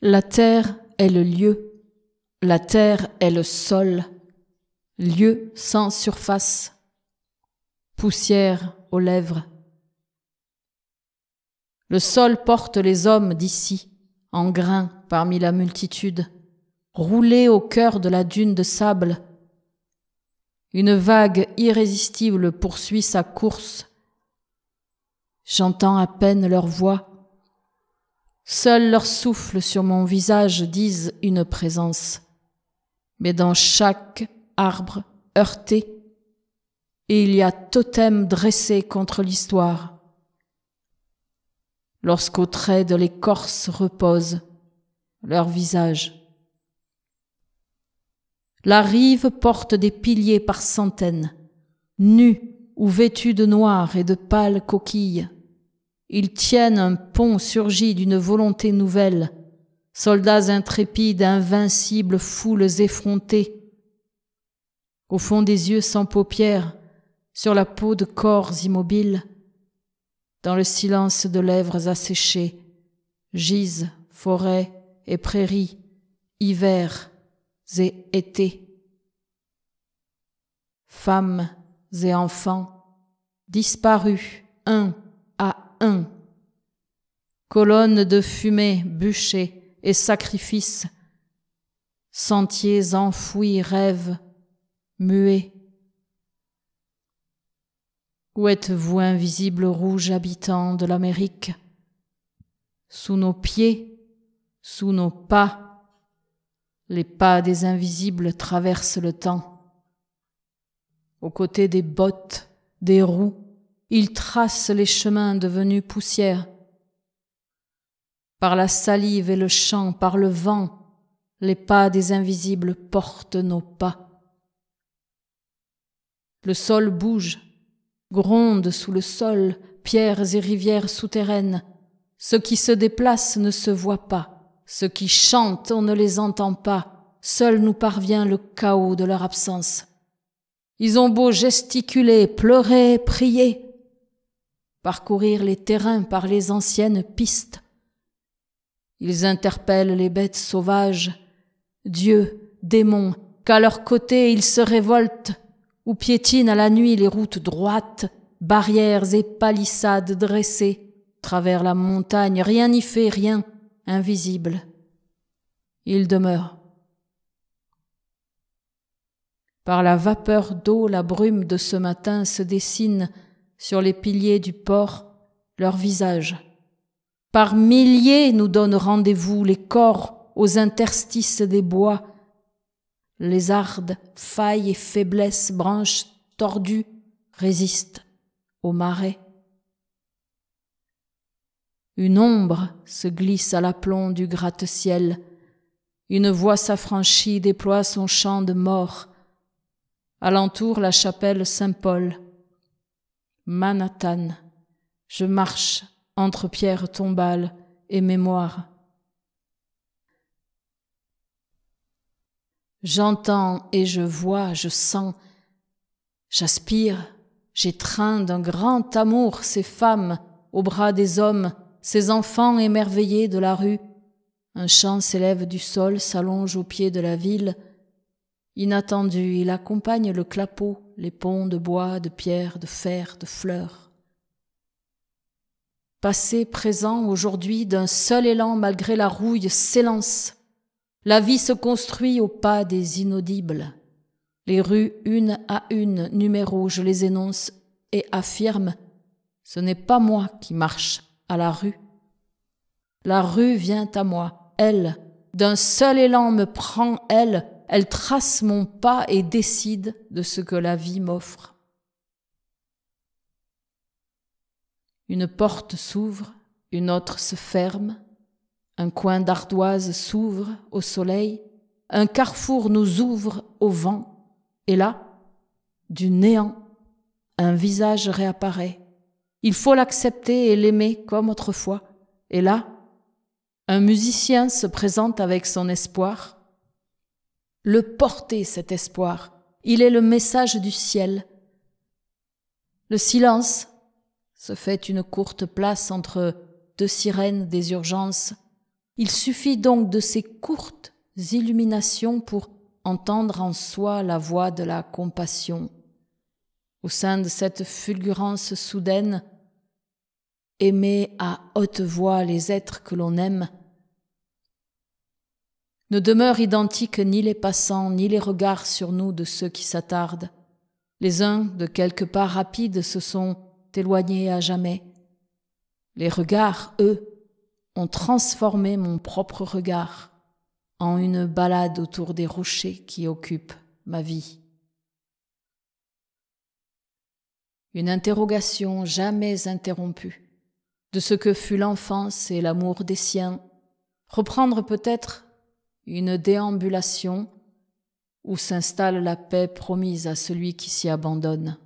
La terre est le lieu, la terre est le sol, lieu sans surface, poussière aux lèvres. Le sol porte les hommes d'ici, en grains parmi la multitude, roulés au cœur de la dune de sable. Une vague irrésistible poursuit sa course. J'entends à peine leur voix, Seuls leurs souffle sur mon visage disent une présence. Mais dans chaque arbre heurté, il y a totem dressé contre l'histoire. Lorsqu'au trait de l'écorce repose leur visage. La rive porte des piliers par centaines, nus ou vêtus de noir et de pâles coquilles. Ils tiennent un pont surgi d'une volonté nouvelle. Soldats intrépides, invincibles, foules effrontées. Au fond des yeux sans paupières, sur la peau de corps immobiles, dans le silence de lèvres asséchées, gisent forêts et prairies, hivers et étés, Femmes et enfants, disparus un à un, Colonnes de fumée, bûcher et sacrifices, sentiers enfouis, rêves, muets. Où êtes-vous, invisibles rouges habitants de l'Amérique Sous nos pieds, sous nos pas, les pas des invisibles traversent le temps. Aux côtés des bottes, des roues, ils tracent les chemins devenus poussière. Par la salive et le chant, par le vent, les pas des invisibles portent nos pas. Le sol bouge, gronde sous le sol, pierres et rivières souterraines. Ceux qui se déplacent ne se voient pas, ceux qui chantent on ne les entend pas, seul nous parvient le chaos de leur absence. Ils ont beau gesticuler, pleurer, prier, parcourir les terrains par les anciennes pistes. Ils interpellent les bêtes sauvages, dieux, démons, qu'à leur côté ils se révoltent, ou piétinent à la nuit les routes droites, barrières et palissades dressées, travers la montagne, rien n'y fait, rien, invisible. Ils demeurent. Par la vapeur d'eau, la brume de ce matin se dessine sur les piliers du port leurs visages. Par milliers nous donnent rendez-vous les corps aux interstices des bois. les ardes, failles et faiblesses, branches tordues résistent aux marais. Une ombre se glisse à l'aplomb du gratte-ciel. Une voix s'affranchit, déploie son chant de mort. Alentour la chapelle Saint-Paul Manhattan. Je marche entre pierres tombales et mémoire J'entends et je vois, je sens, j'aspire, j'étreins d'un grand amour ces femmes aux bras des hommes, ces enfants émerveillés de la rue. Un chant s'élève du sol, s'allonge au pied de la ville. Inattendu, il accompagne le clapot les ponts de bois, de pierre, de fer, de fleurs. Passé, présent, aujourd'hui, d'un seul élan malgré la rouille, s'élance. La vie se construit au pas des inaudibles. Les rues, une à une, numéro, je les énonce et affirme, ce n'est pas moi qui marche à la rue. La rue vient à moi, elle, d'un seul élan me prend, elle, elle trace mon pas et décide de ce que la vie m'offre. Une porte s'ouvre, une autre se ferme, un coin d'ardoise s'ouvre au soleil, un carrefour nous ouvre au vent, et là, du néant, un visage réapparaît. Il faut l'accepter et l'aimer comme autrefois. Et là, un musicien se présente avec son espoir, le porter cet espoir. Il est le message du ciel. Le silence se fait une courte place entre deux sirènes des urgences. Il suffit donc de ces courtes illuminations pour entendre en soi la voix de la compassion. Au sein de cette fulgurance soudaine, aimer à haute voix les êtres que l'on aime, ne demeurent identiques ni les passants, ni les regards sur nous de ceux qui s'attardent. Les uns, de quelque pas rapides, se sont éloignés à jamais. Les regards, eux, ont transformé mon propre regard en une balade autour des rochers qui occupent ma vie. Une interrogation jamais interrompue de ce que fut l'enfance et l'amour des siens, reprendre peut-être une déambulation où s'installe la paix promise à celui qui s'y abandonne.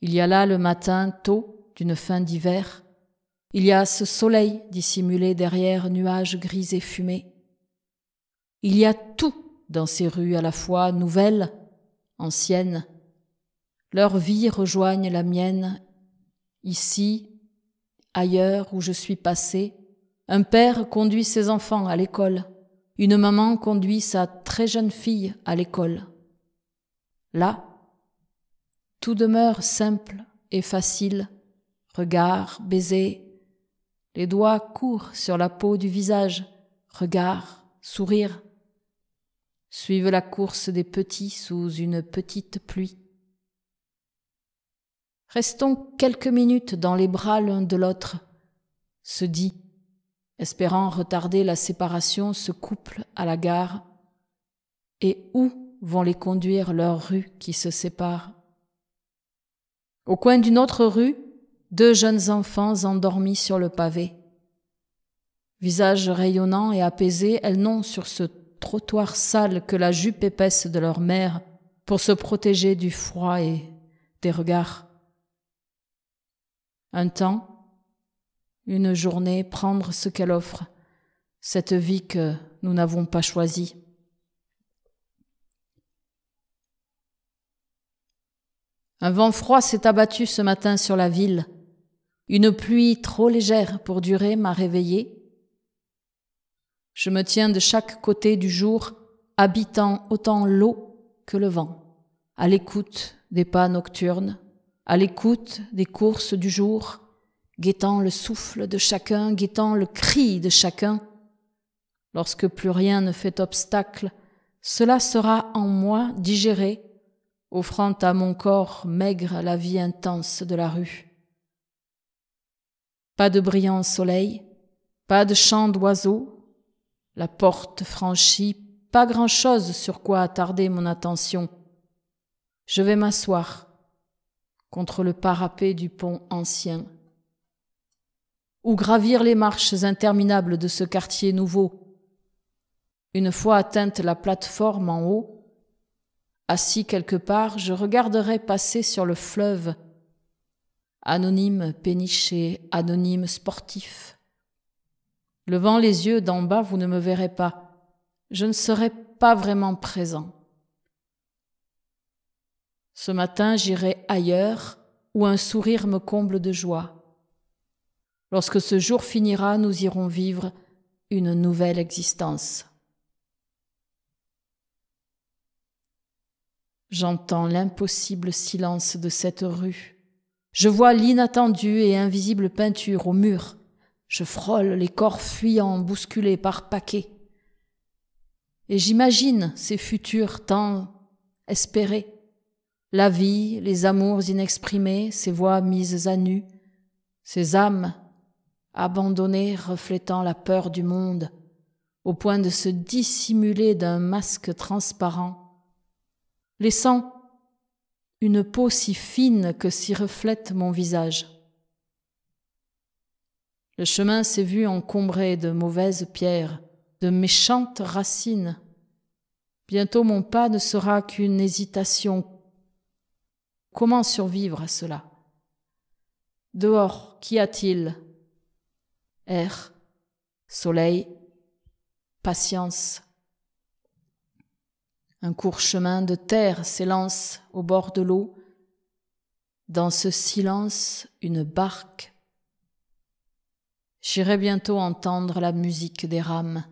Il y a là le matin tôt d'une fin d'hiver, il y a ce soleil dissimulé derrière nuages gris et fumés. Il y a tout dans ces rues à la fois nouvelles, anciennes. Leurs vie rejoignent la mienne, ici, ailleurs où je suis passé, un père conduit ses enfants à l'école. Une maman conduit sa très jeune fille à l'école. Là, tout demeure simple et facile. Regard, baiser, les doigts courent sur la peau du visage, regard, sourire. Suivent la course des petits sous une petite pluie. Restons quelques minutes dans les bras l'un de l'autre, se dit espérant retarder la séparation, se couple à la gare. Et où vont les conduire leurs rues qui se séparent Au coin d'une autre rue, deux jeunes enfants endormis sur le pavé. Visages rayonnants et apaisés, elles n'ont sur ce trottoir sale que la jupe épaisse de leur mère pour se protéger du froid et des regards. Un temps, une journée prendre ce qu'elle offre, cette vie que nous n'avons pas choisie. Un vent froid s'est abattu ce matin sur la ville. Une pluie trop légère pour durer m'a réveillée. Je me tiens de chaque côté du jour, habitant autant l'eau que le vent, à l'écoute des pas nocturnes, à l'écoute des courses du jour, guettant le souffle de chacun, guettant le cri de chacun. Lorsque plus rien ne fait obstacle, cela sera en moi digéré, offrant à mon corps maigre la vie intense de la rue. Pas de brillant soleil, pas de chant d'oiseaux, la porte franchie, pas grand-chose sur quoi attarder mon attention. Je vais m'asseoir contre le parapet du pont ancien ou gravir les marches interminables de ce quartier nouveau. Une fois atteinte la plateforme en haut, assis quelque part, je regarderai passer sur le fleuve anonyme péniché, anonyme sportif. Levant les yeux d'en bas, vous ne me verrez pas. Je ne serai pas vraiment présent. Ce matin, j'irai ailleurs où un sourire me comble de joie. Lorsque ce jour finira, nous irons vivre une nouvelle existence. J'entends l'impossible silence de cette rue. Je vois l'inattendue et invisible peinture au mur. Je frôle les corps fuyants bousculés par paquets. Et j'imagine ces futurs temps espérés. La vie, les amours inexprimés, ces voix mises à nu, ces âmes abandonné reflétant la peur du monde, au point de se dissimuler d'un masque transparent, laissant une peau si fine que s'y reflète mon visage. Le chemin s'est vu encombré de mauvaises pierres, de méchantes racines. Bientôt mon pas ne sera qu'une hésitation. Comment survivre à cela Dehors, qu'y a-t-il air, soleil, patience. Un court chemin de terre s'élance au bord de l'eau. Dans ce silence, une barque. J'irai bientôt entendre la musique des rames.